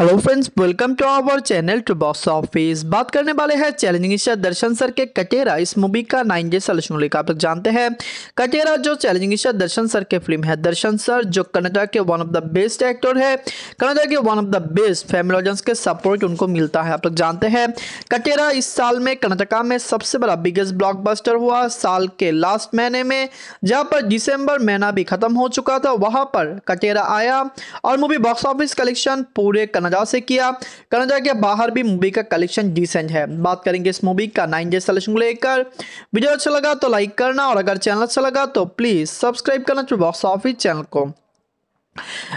hello friends welcome to our channel to box office बात करने वाले हैं चैलेंजिंग स्टार दर्शन सर के कटेरा इस मूवी का नाइन डे सलेक्शन लेकर आप लोग जानते हैं कटेरा जो चैलेंजिंग स्टार दर्शन सर के फिल्म है दर्शन सर जो कनाडा के one of the best actor है कनाडा के one of the best family के सपोर्ट उनको मिलता है आप लोग जानते हैं कटेरा इस साल में कर्नाटका में सबसे बड़ा बिगेस्ट ब्लॉकबस्टर हुआ साल के लास्ट महीने में जहाँ पर दिसंबर महीना भी खत्म हो चुका था वहाँ पर कटेरा आया और मूवी बॉक्स ऑफिस कलेक्शन पूरे कनाडा मजा से किया कहा जाए कि बाहर भी मूवी का कलेक्शन डिसेंट है बात करेंगे इस मूवी का नाइन डे सलेक्शन को लेकर वीडियो अच्छा लगा तो लाइक करना और अगर चैनल अच्छा लगा तो प्लीज़ सब्सक्राइब करना बॉक्स ऑफिस चैनल को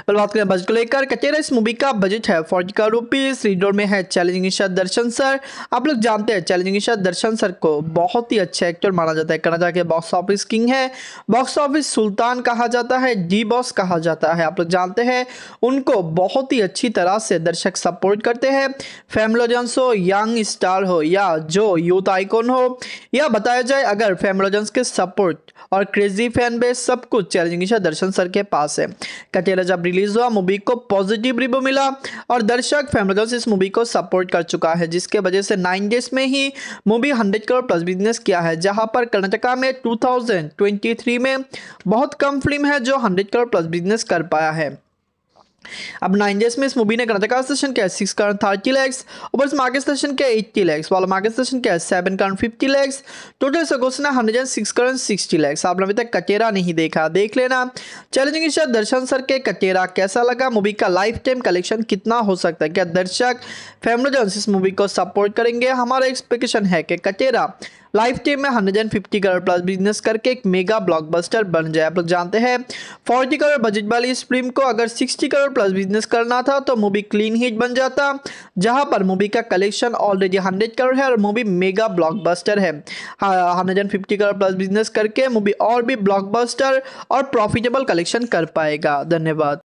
पर बात करें बजट को लेकर कचेरा इस मूवी का बजट है फोर्टी का रुपीज़ रीडोर में है चैलेंजिंग ईशा दर्शन सर आप लोग जानते हैं चैलेंजिंग ईशा दर्शन सर को बहुत ही अच्छे एक्टर माना जाता है कर्नाटक के बॉक्स ऑफिस किंग है बॉक्स ऑफिस सुल्तान कहा जाता है डी बॉस कहा जाता है आप लोग जानते हैं उनको बहुत ही अच्छी तरह से दर्शक सपोर्ट करते हैं फैमलोजेंस हो यंग स्टार हो या जो यूथ आइकॉन हो या बताया जाए अगर फैमलोजेंस के सपोर्ट और क्रेजी फैन बेस सब कुछ चैलेंजिंग ईशा दर्शन सर के पास है कटेला जब रिलीज़ हुआ मूवी को पॉजिटिव रिव्यू मिला और दर्शक फैमरगर्स इस मूवी को सपोर्ट कर चुका है जिसके वजह से नाइन डेज में ही movie hundred crore plus business किया है जहां पर कर्नाटका में 2023 में बहुत कम फिल्म है जो हंड्रेड करोड़ प्लस बिजनेस कर पाया है अब नाइंजर्स में इस मूवी ने करा था सेशन सिक्स कारण थर्टी लैक्स और इस मार्केट स्टेशन क्या है एट्टी लैक्स वाला मार्केट स्टेशन क्या है seven crore fifty lakhs total से क्वेश्चन है hundred and six crore sixty lakhs आपने अभी तक कटेरा नहीं देखा देख लेना चैलेंजिंग इशा दर्शन सर के कटेरा कैसा लगा मूवी का लाइफ टाइम कलेक्शन कितना हो सकता है क्या दर्शक फैमिली जो इस मूवी को सपोर्ट करेंगे हमारा एक्सपेक्टेशन है कि कटेरा लाइफ टाइम में hundred and fifty crore plus business करके एक मेगा ब्लॉकबस्टर बन जाए आप लोग जानते हैं फोर्टी करोड़ बजट वाली इस फिल्म को अगर सिक्सटी करोड़ प्लस बिजनेस करना था तो मूवी क्लीन हिट बन जाता जहां पर मूवी का कलेक्शन ऑलरेडी हंड्रेड करोड़ है और मूवी मेगा ब्लॉकबस्टर है hundred and fifty crore plus business करके मूवी और भी ब्लॉकबस्टर और प्रॉफिटेबल कलेक्शन कर पाएगा धन्यवाद